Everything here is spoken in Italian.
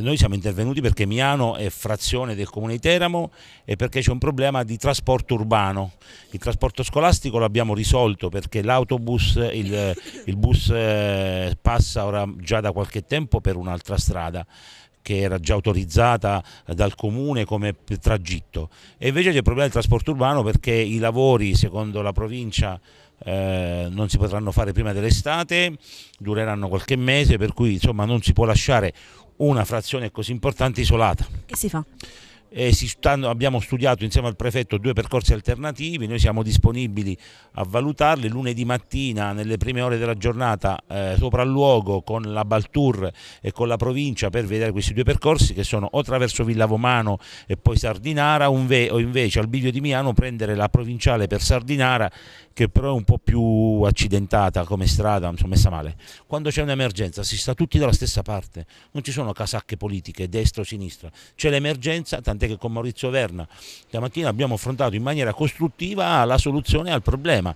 noi siamo intervenuti perché Miano è frazione del comune di Teramo e perché c'è un problema di trasporto urbano. Il trasporto scolastico l'abbiamo risolto perché l'autobus, il, il, bus eh, passa ora già da qualche tempo per un'altra strada che era già autorizzata dal comune come tragitto e invece c'è il problema del trasporto urbano perché i lavori secondo la provincia eh, non si potranno fare prima dell'estate, dureranno qualche mese, per cui insomma non si può lasciare una frazione così importante isolata. Che si fa? Stanno, abbiamo studiato insieme al prefetto due percorsi alternativi, noi siamo disponibili a valutarli lunedì mattina nelle prime ore della giornata eh, sopralluogo con la Baltur e con la provincia per vedere questi due percorsi che sono o attraverso Villa Vomano e poi Sardinara o invece al Biglio di Milano prendere la provinciale per Sardinara che però è un po' più accidentata come strada, mi messa male. Quando c'è un'emergenza si sta tutti dalla stessa parte, non ci sono casacche politiche, destra o sinistra, c'è l'emergenza, tant'è evidente che con Maurizio Verna stamattina abbiamo affrontato in maniera costruttiva la soluzione al problema,